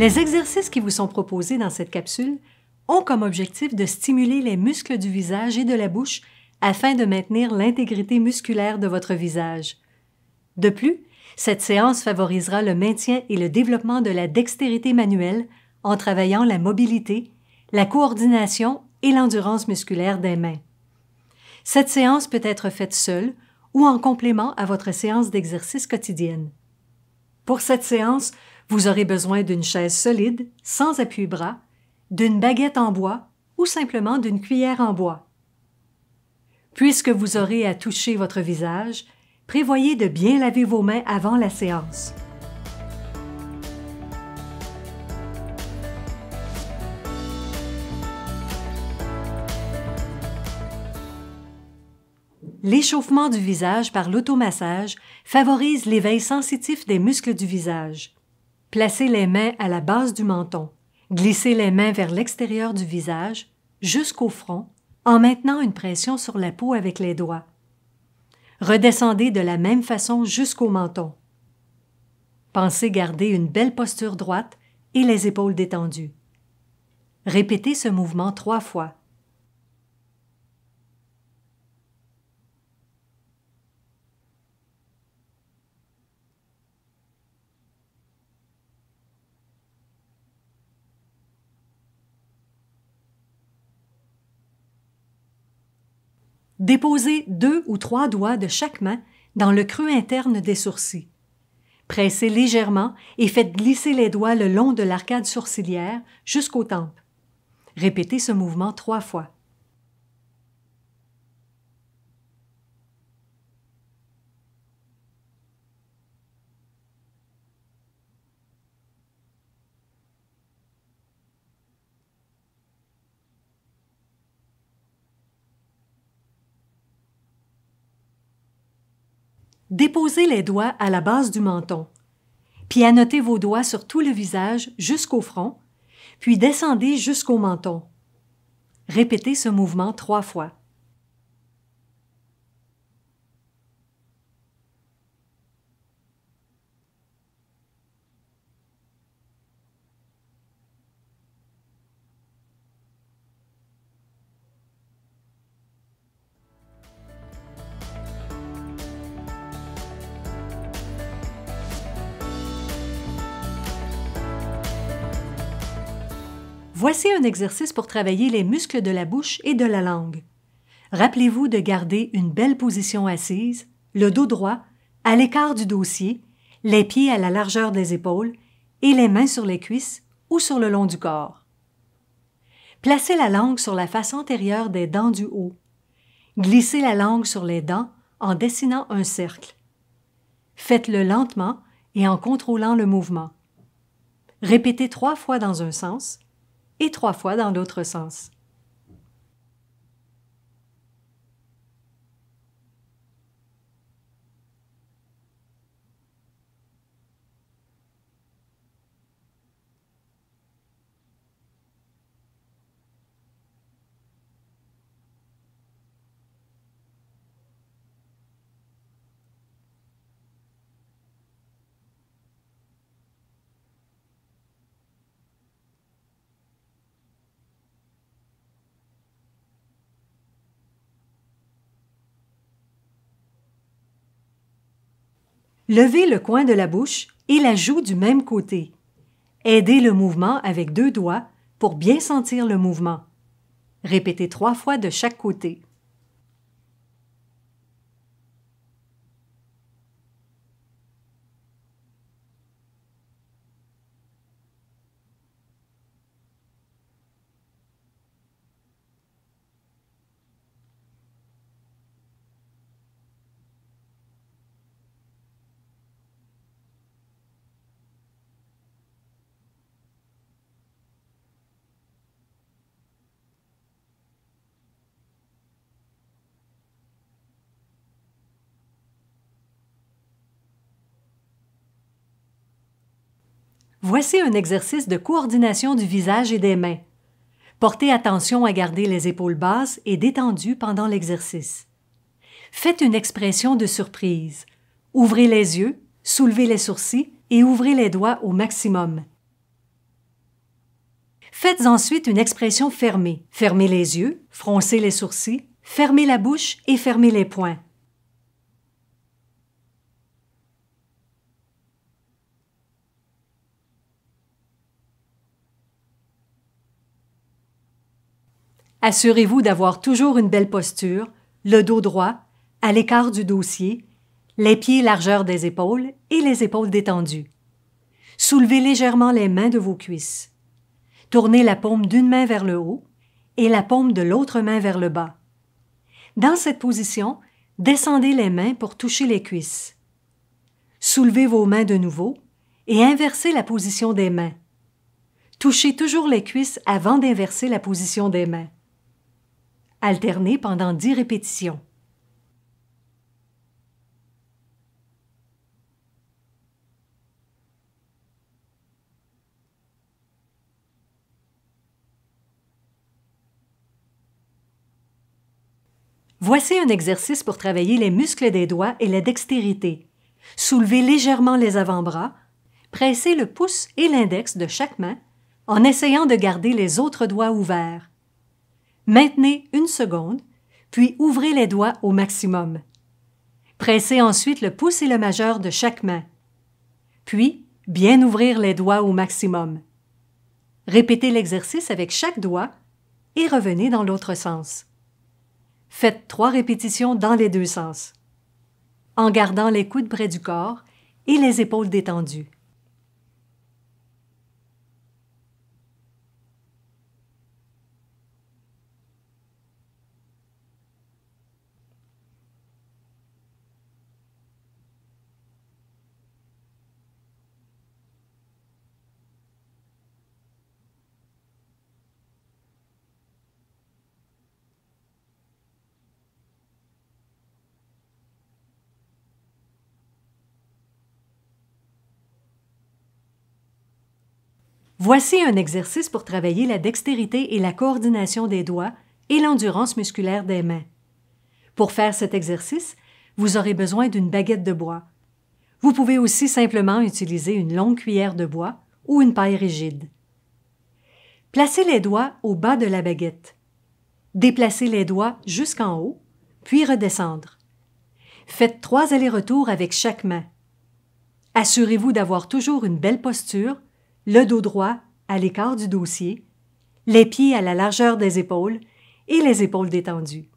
Les exercices qui vous sont proposés dans cette capsule ont comme objectif de stimuler les muscles du visage et de la bouche afin de maintenir l'intégrité musculaire de votre visage. De plus, cette séance favorisera le maintien et le développement de la dextérité manuelle en travaillant la mobilité, la coordination et l'endurance musculaire des mains. Cette séance peut être faite seule ou en complément à votre séance d'exercice quotidienne. Pour cette séance, vous aurez besoin d'une chaise solide, sans appui-bras, d'une baguette en bois ou simplement d'une cuillère en bois. Puisque vous aurez à toucher votre visage, prévoyez de bien laver vos mains avant la séance. L'échauffement du visage par l'automassage favorise l'éveil sensitif des muscles du visage. Placez les mains à la base du menton. Glissez les mains vers l'extérieur du visage, jusqu'au front, en maintenant une pression sur la peau avec les doigts. Redescendez de la même façon jusqu'au menton. Pensez garder une belle posture droite et les épaules détendues. Répétez ce mouvement trois fois. Déposez deux ou trois doigts de chaque main dans le creux interne des sourcils. Pressez légèrement et faites glisser les doigts le long de l'arcade sourcilière jusqu'aux tempes. Répétez ce mouvement trois fois. Déposez les doigts à la base du menton, puis annotez vos doigts sur tout le visage jusqu'au front, puis descendez jusqu'au menton. Répétez ce mouvement trois fois. Voici un exercice pour travailler les muscles de la bouche et de la langue. Rappelez-vous de garder une belle position assise, le dos droit, à l'écart du dossier, les pieds à la largeur des épaules et les mains sur les cuisses ou sur le long du corps. Placez la langue sur la face antérieure des dents du haut. Glissez la langue sur les dents en dessinant un cercle. Faites-le lentement et en contrôlant le mouvement. Répétez trois fois dans un sens, et trois fois dans l'autre sens. Levez le coin de la bouche et la joue du même côté. Aidez le mouvement avec deux doigts pour bien sentir le mouvement. Répétez trois fois de chaque côté. Voici un exercice de coordination du visage et des mains. Portez attention à garder les épaules basses et détendues pendant l'exercice. Faites une expression de surprise. Ouvrez les yeux, soulevez les sourcils et ouvrez les doigts au maximum. Faites ensuite une expression fermée. Fermez les yeux, froncez les sourcils, fermez la bouche et fermez les poings. Assurez-vous d'avoir toujours une belle posture, le dos droit, à l'écart du dossier, les pieds largeur des épaules et les épaules détendues. Soulevez légèrement les mains de vos cuisses. Tournez la paume d'une main vers le haut et la paume de l'autre main vers le bas. Dans cette position, descendez les mains pour toucher les cuisses. Soulevez vos mains de nouveau et inversez la position des mains. Touchez toujours les cuisses avant d'inverser la position des mains. Alternez pendant 10 répétitions. Voici un exercice pour travailler les muscles des doigts et la dextérité. Soulevez légèrement les avant-bras, pressez le pouce et l'index de chaque main en essayant de garder les autres doigts ouverts. Maintenez une seconde, puis ouvrez les doigts au maximum. Pressez ensuite le pouce et le majeur de chaque main. Puis, bien ouvrir les doigts au maximum. Répétez l'exercice avec chaque doigt et revenez dans l'autre sens. Faites trois répétitions dans les deux sens, en gardant les coudes près du corps et les épaules détendues. Voici un exercice pour travailler la dextérité et la coordination des doigts et l'endurance musculaire des mains. Pour faire cet exercice, vous aurez besoin d'une baguette de bois. Vous pouvez aussi simplement utiliser une longue cuillère de bois ou une paille rigide. Placez les doigts au bas de la baguette. Déplacez les doigts jusqu'en haut, puis redescendre. Faites trois allers-retours avec chaque main. Assurez-vous d'avoir toujours une belle posture le dos droit à l'écart du dossier, les pieds à la largeur des épaules et les épaules détendues.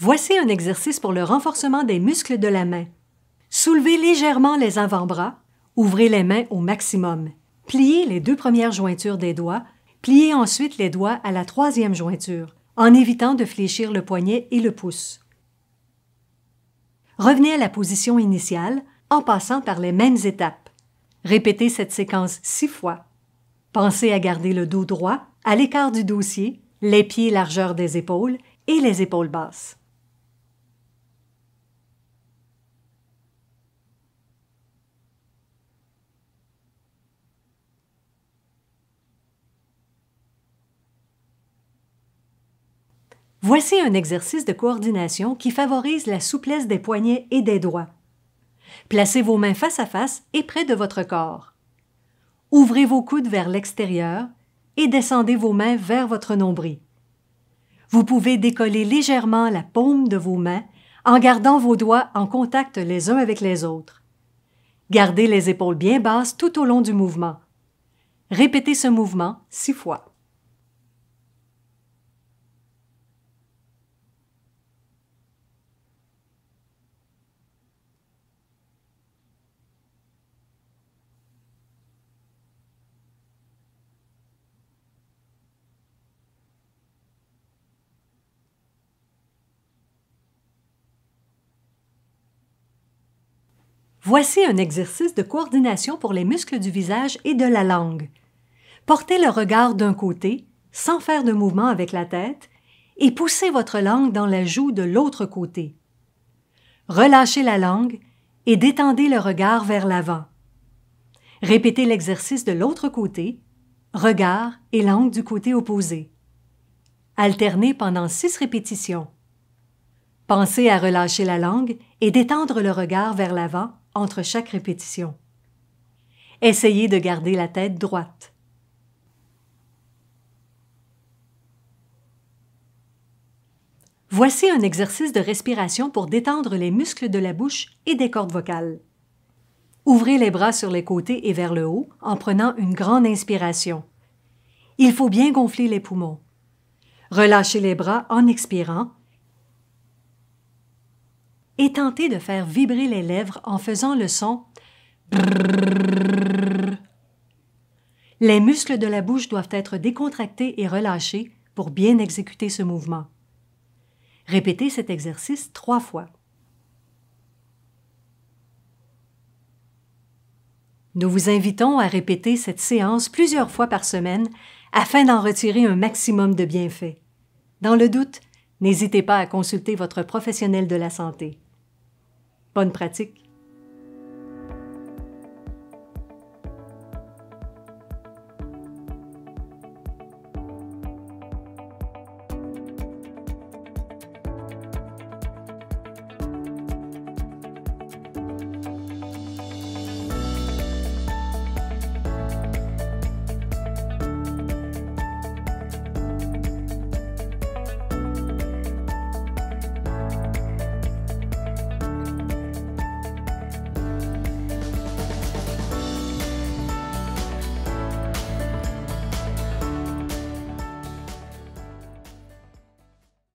Voici un exercice pour le renforcement des muscles de la main. Soulevez légèrement les avant-bras, ouvrez les mains au maximum. Pliez les deux premières jointures des doigts, pliez ensuite les doigts à la troisième jointure, en évitant de fléchir le poignet et le pouce. Revenez à la position initiale en passant par les mêmes étapes. Répétez cette séquence six fois. Pensez à garder le dos droit, à l'écart du dossier, les pieds largeur des épaules et les épaules basses. Voici un exercice de coordination qui favorise la souplesse des poignets et des doigts. Placez vos mains face à face et près de votre corps. Ouvrez vos coudes vers l'extérieur et descendez vos mains vers votre nombril. Vous pouvez décoller légèrement la paume de vos mains en gardant vos doigts en contact les uns avec les autres. Gardez les épaules bien basses tout au long du mouvement. Répétez ce mouvement six fois. Voici un exercice de coordination pour les muscles du visage et de la langue. Portez le regard d'un côté, sans faire de mouvement avec la tête, et poussez votre langue dans la joue de l'autre côté. Relâchez la langue et détendez le regard vers l'avant. Répétez l'exercice de l'autre côté, regard et langue du côté opposé. Alternez pendant six répétitions. Pensez à relâcher la langue et détendre le regard vers l'avant entre chaque répétition. Essayez de garder la tête droite. Voici un exercice de respiration pour détendre les muscles de la bouche et des cordes vocales. Ouvrez les bras sur les côtés et vers le haut en prenant une grande inspiration. Il faut bien gonfler les poumons. Relâchez les bras en expirant et tentez de faire vibrer les lèvres en faisant le son Les muscles de la bouche doivent être décontractés et relâchés pour bien exécuter ce mouvement. Répétez cet exercice trois fois. Nous vous invitons à répéter cette séance plusieurs fois par semaine afin d'en retirer un maximum de bienfaits. Dans le doute, n'hésitez pas à consulter votre professionnel de la santé. Bonne pratique.